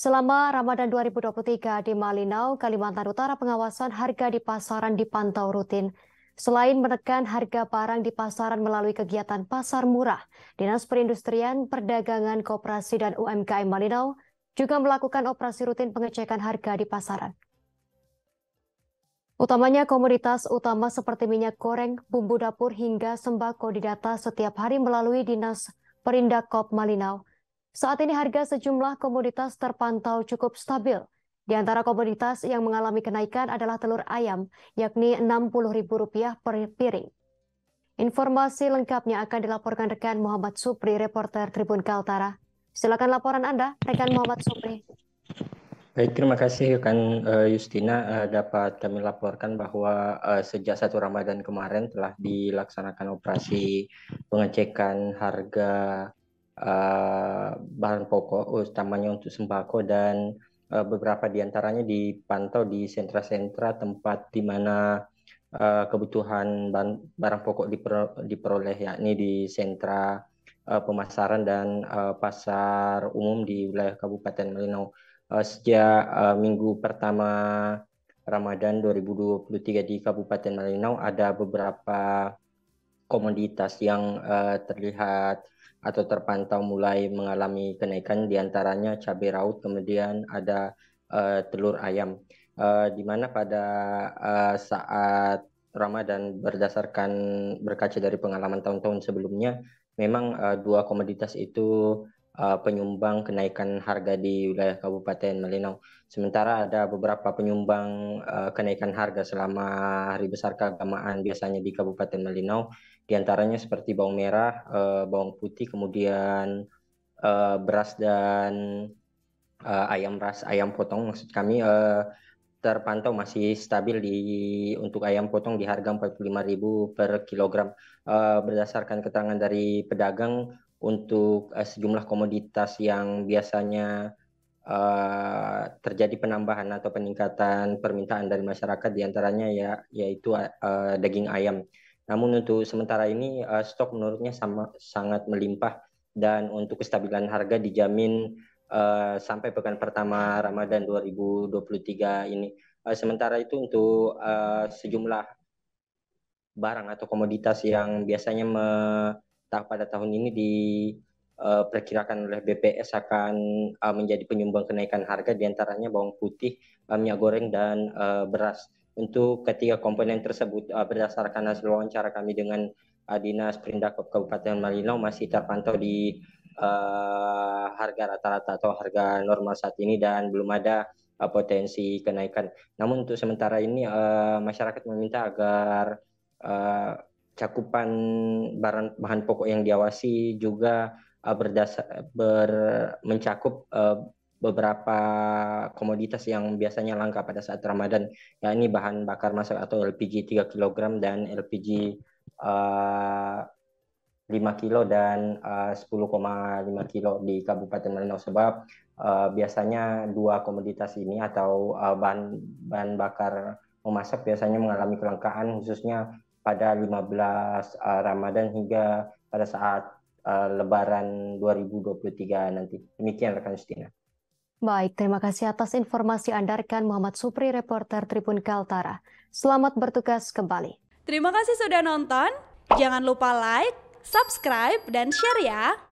Selama Ramadan 2023 di Malinau, Kalimantan Utara, pengawasan harga di pasaran dipantau rutin. Selain menekan harga barang di pasaran melalui kegiatan pasar murah, Dinas Perindustrian, Perdagangan, Koperasi, dan UMKM Malinau juga melakukan operasi rutin pengecekan harga di pasaran. Utamanya komoditas utama seperti minyak goreng, bumbu dapur, hingga sembako didata setiap hari melalui Dinas Perindakop Malinau. Saat ini harga sejumlah komoditas terpantau cukup stabil. Di antara komoditas yang mengalami kenaikan adalah telur ayam, yakni Rp60.000 per piring. Informasi lengkapnya akan dilaporkan rekan Muhammad Supri, reporter Tribun Kaltara. Silakan laporan Anda, rekan Muhammad Supri. Baik, terima kasih rekan eh, Yustina Justina eh, dapat kami laporkan bahwa eh, sejak satu Ramadan kemarin telah dilaksanakan operasi pengecekan harga uh, bahan pokok, oh, utamanya untuk sembako dan uh, beberapa diantaranya dipantau di sentra-sentra tempat di mana uh, kebutuhan bahan, barang pokok diper, diperoleh, yakni di sentra uh, pemasaran dan uh, pasar umum di wilayah Kabupaten Melinau. Uh, sejak uh, minggu pertama Ramadan 2023 di Kabupaten Malinau ada beberapa komoditas yang uh, terlihat atau terpantau mulai mengalami kenaikan diantaranya cabai rawit kemudian ada uh, telur ayam uh, di mana pada uh, saat Ramadan berdasarkan berkaca dari pengalaman tahun-tahun sebelumnya memang uh, dua komoditas itu uh, penyumbang kenaikan harga di wilayah Kabupaten Malinau. Sementara ada beberapa penyumbang uh, kenaikan harga selama hari besar keagamaan biasanya di Kabupaten Malinau, diantaranya seperti bawang merah, uh, bawang putih, kemudian uh, beras dan uh, ayam ras, ayam potong. Maksud kami uh, terpantau masih stabil di untuk ayam potong di harga 45.000 per kilogram. Uh, berdasarkan keterangan dari pedagang, untuk uh, sejumlah komoditas yang biasanya uh, terjadi penambahan atau peningkatan permintaan dari masyarakat diantaranya ya yaitu uh, daging ayam. Namun untuk sementara ini uh, stok menurutnya sama sangat melimpah dan untuk kestabilan harga dijamin uh, sampai pekan pertama Ramadan 2023 ini. Uh, sementara itu untuk uh, sejumlah barang atau komoditas yang biasanya me pada tahun ini diperkirakan eh, oleh BPS akan eh, menjadi penyumbang kenaikan harga diantaranya bawang putih, eh, minyak goreng, dan beras. Untuk ketiga komponen tersebut berdasarkan hasil wawancara kami dengan Dinas Perindak Kabupaten Malino masih terpantau di uh, harga rata-rata atau harga normal saat ini dan belum ada uh, potensi kenaikan. Namun untuk sementara ini uh, masyarakat meminta agar uh, cakupan bahan bahan pokok yang diawasi juga uh, eh, berdasar ber, mencakup uh, beberapa komoditas yang biasanya langka pada saat Ramadan, yakni bahan bakar masak atau LPG 3 kg dan LPG uh, eh, 5 kilo dan uh, 10,5 kilo di Kabupaten malino sebab uh, biasanya dua komoditas ini atau uh, bahan bahan bakar memasak biasanya mengalami kelangkaan khususnya pada 15 uh, eh, Ramadan hingga pada saat uh, Lebaran 2023 nanti. Demikian rekan Justina. Baik, terima kasih atas informasi Anda rekan Muhammad Supri, reporter Tribun Kaltara. Selamat bertugas kembali. Terima kasih sudah nonton. Jangan lupa like, subscribe, dan share ya.